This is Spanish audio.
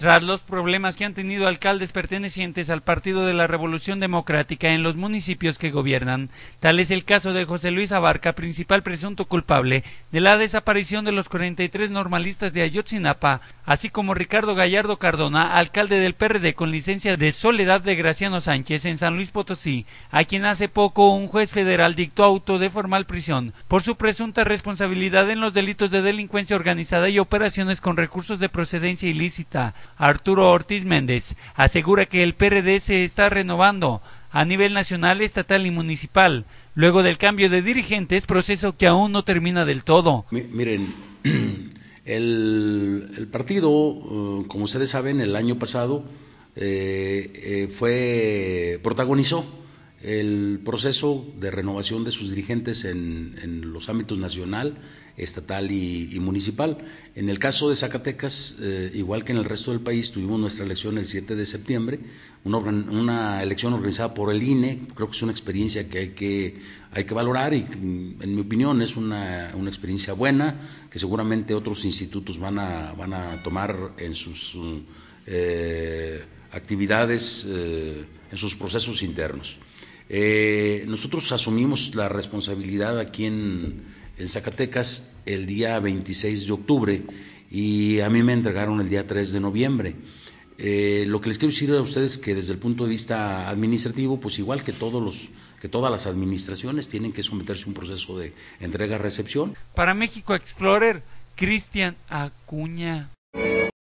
Tras los problemas que han tenido alcaldes pertenecientes al Partido de la Revolución Democrática en los municipios que gobiernan, tal es el caso de José Luis Abarca, principal presunto culpable de la desaparición de los 43 normalistas de Ayotzinapa, así como Ricardo Gallardo Cardona, alcalde del PRD con licencia de Soledad de Graciano Sánchez en San Luis Potosí, a quien hace poco un juez federal dictó auto de formal prisión por su presunta responsabilidad en los delitos de delincuencia organizada y operaciones con recursos de procedencia ilícita. Arturo Ortiz Méndez, asegura que el PRD se está renovando a nivel nacional, estatal y municipal, luego del cambio de dirigentes, proceso que aún no termina del todo. Miren, el, partido, uh, como ustedes saben, el año pasado eh, eh, fue protagonizó el proceso de renovación de sus dirigentes en, los ámbitos nacional, estatal y, municipal. En el caso de Zacatecas, eh, igual que en el resto del país, tuvimos nuestra elección el 7 de septiembre, una, elección organizada por el INE, creo que es una experiencia que hay que, valorar y mm, en mi opinión es una, experiencia buena que seguramente otros institutos van a, tomar en sus eh, actividades, eh, en sus procesos internos. Eh, nosotros asumimos la responsabilidad aquí en, Zacatecas el día 26 de octubre y a mí me entregaron el día 3 de noviembre. Eh, lo que les quiero decir a ustedes es que desde el punto de vista administrativo, pues igual que todos los que todas las administraciones tienen que someterse a un proceso de entrega-recepción. Para México Explorer, Cristian Acuña.